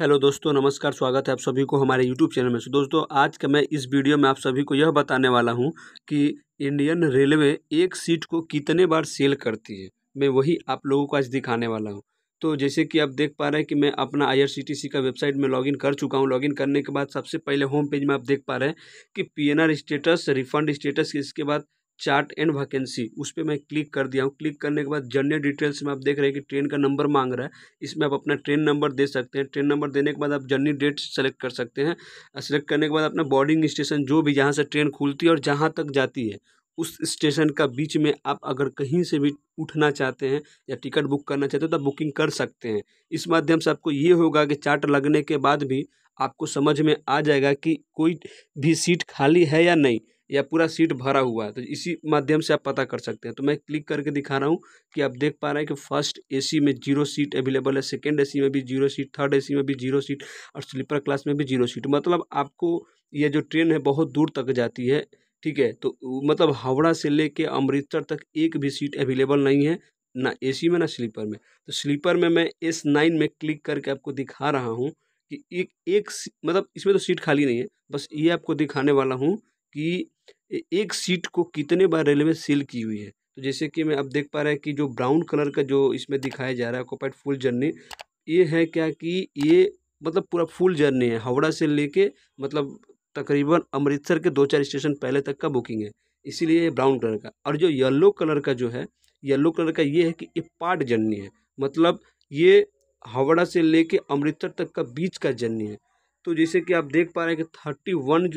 hello दोस्तों नमस्कार स्वागत है आप सभी को हमारे यूट्यूब चैनल में दोस्तों आज का मैं इस वीडियो में आप सभी को यह बताने वाला हूं कि इंडियन रेलवे एक सीट को कितने बार सेल करती है मैं वही आप लोगों को आज दिखाने वाला हूं तो जैसे कि आप देख पा रहे हैं कि मैं अपना आईआरसीटीसी का वेबसाइट में लॉगिन कर चुका हूँ लॉगिन करने के बाद सबसे पहले होम पेज में आप देख पा रहे हैं कि पी स्टेटस रिफंड स्टेटस इसके बाद चार्ट एंड वैकेंसी उस पर मैं क्लिक कर दिया हूँ क्लिक करने के बाद जर्नी डिटेल्स में आप देख रहे हैं कि ट्रेन का नंबर मांग रहा है इसमें आप अपना ट्रेन नंबर दे सकते हैं ट्रेन नंबर देने के बाद आप जर्नी डेट सेलेक्ट कर सकते हैं सेलेक्ट करने के बाद अपना बोर्डिंग स्टेशन जो भी जहाँ से ट्रेन खुलती है और जहाँ तक जाती है उस स्टेशन का बीच में आप अगर कहीं से भी उठना चाहते हैं या टिकट बुक करना चाहते हो तो आप बुकिंग कर सकते हैं इस माध्यम से आपको ये होगा कि चार्ट लगने के बाद भी आपको समझ में आ जाएगा कि कोई भी सीट खाली है या नहीं या पूरा सीट भरा हुआ है तो इसी माध्यम से आप पता कर सकते हैं तो मैं क्लिक करके दिखा रहा हूँ कि आप देख पा रहे हैं कि फर्स्ट एसी में जीरो सीट अवेलेबल है सेकेंड एसी में भी जीरो सीट थर्ड एसी में भी जीरो सीट और स्लीपर क्लास में भी जीरो सीट मतलब आपको ये जो ट्रेन है बहुत दूर तक जाती है ठीक है तो मतलब हावड़ा से ले अमृतसर तक एक भी सीट अवेलेबल नहीं है ना ए में ना स्लीपर में तो स्लीपर में मैं एस नाइन में क्लिक करके आपको दिखा रहा हूँ कि एक एक मतलब इसमें तो सीट खाली नहीं है बस ये आपको दिखाने वाला हूँ कि एक सीट को कितने बार रेलवे सील की हुई है तो जैसे कि मैं अब देख पा रहा है कि जो ब्राउन कलर का जो इसमें दिखाया जा रहा है कोपाइट फुल जर्नी ये है क्या कि ये मतलब पूरा फुल जर्नी है हावड़ा से लेके मतलब तकरीबन अमृतसर के दो चार स्टेशन पहले तक का बुकिंग है इसीलिए ब्राउन कलर का और जो येलो कलर का जो है येलो कलर का ये है कि ये पार्ट जर्नी है मतलब ये हावड़ा से लेके अमृतसर तक का बीच का जर्नी है तो जैसे कि आप देख पा रहे हैं कि थर्टी वन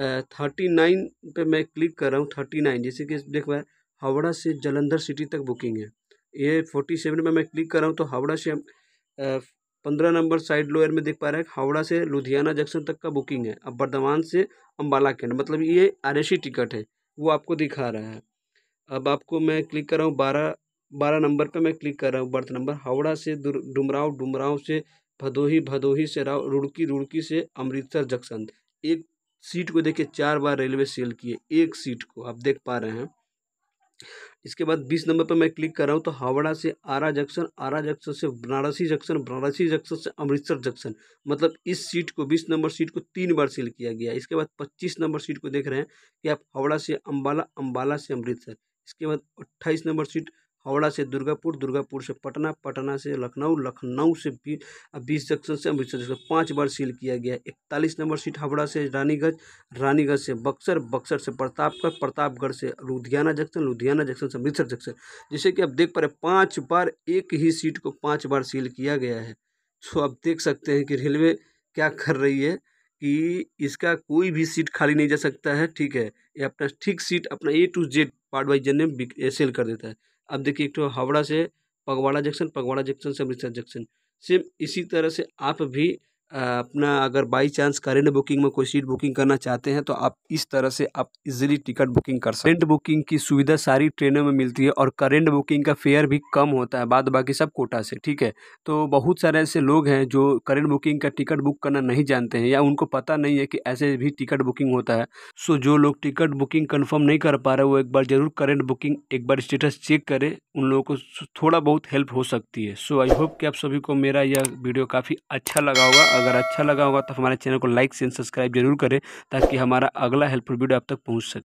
थर्टी नाइन पर मैं क्लिक कर रहा हूँ थर्टी नाइन जैसे कि देख पाए हावड़ा से जलंधर सिटी तक बुकिंग है ये फोर्टी सेवन में मैं क्लिक कर रहा हूँ तो हावड़ा से पंद्रह नंबर साइड लोअर में देख पा रहे हैं हावड़ा से लुधियाना जंक्शन तक का बुकिंग है अब बर्धमान से अम्बाला कैंड मतलब ये आर टिकट है वो आपको दिखा रहा है अब आपको मैं क्लिक कर रहा हूँ बारह बारह नंबर पर मैं क्लिक कर रहा हूँ बर्थ नंबर हावड़ा से डुमराव डुमराव से भदोही भदोही से राव रुड़की रुड़की से अमृतसर जंक्शन एक सीट को देखिए चार बार रेलवे सेल किए एक सीट को आप देख पा रहे हैं इसके बाद बीस नंबर पर मैं क्लिक कर रहा हूँ तो हावड़ा से आरा जंक्शन आरा जंक्शन से बनारसी जंक्शन बनारसी जंक्शन से अमृतसर जंक्शन मतलब इस सीट को बीस नंबर सीट को तीन बार सील किया गया इसके बाद पच्चीस नंबर सीट को देख रहे हैं कि आप हावड़ा से अम्बाला अम्बाला से अमृतसर इसके बाद अट्ठाईस नंबर सीट हावड़ा से दुर्गापुर दुर्गापुर से पटना पटना से लखनऊ लखनऊ से बीस जंक्शन से अमृतसर जंक्शन पाँच बार सील किया गया इकतालीस नंबर सीट हावड़ा से रानीगंज रानीगंज से बक्सर बक्सर से प्रतापगढ़ प्रतापगढ़ से लुधियाना जंक्शन लुधियाना जंक्शन से अमृतसर जंक्शन जिसे कि आप देख पा रहे पाँच बार एक ही सीट को पाँच बार सील किया गया है सो तो आप देख सकते हैं कि रेलवे क्या कर रही है कि इसका कोई भी सीट खाली नहीं जा सकता है ठीक है ये अपना ठीक सीट अपना A to Z part wise जन सेल कर देता है अब देखिए एक तो हावड़ा से पगवाड़ा जंक्शन पगवाड़ा जंक्शन से अमृतसर जंक्शन सेम इसी तरह से आप भी अपना अगर बाई चांस करेंट बुकिंग में कोई सीट बुकिंग करना चाहते हैं तो आप इस तरह से आप इजीली टिकट बुकिंग कर सकते हैं करेंट बुकिंग की सुविधा सारी ट्रेनों में मिलती है और करेंट बुकिंग का फेयर भी कम होता है बाद बाकी सब कोटा से ठीक है तो बहुत सारे ऐसे लोग हैं जो करेंट बुकिंग का टिकट बुक करना नहीं जानते हैं या उनको पता नहीं है कि ऐसे भी टिकट बुकिंग होता है सो जो लोग टिकट बुकिंग कन्फर्म नहीं कर पा रहे वो एक बार ज़रूर करेंट बुकिंग एक बार स्टेटस चेक करें उन लोगों को थोड़ा बहुत हेल्प हो सकती है सो आई होप कि आप सभी को मेरा यह वीडियो काफ़ी अच्छा लगा होगा अगर अच्छा लगा होगा तो हमारे चैनल को लाइक एंड सब्सक्राइब जरूर करें ताकि हमारा अगला हेल्पफुल वीडियो आप तक पहुँच सके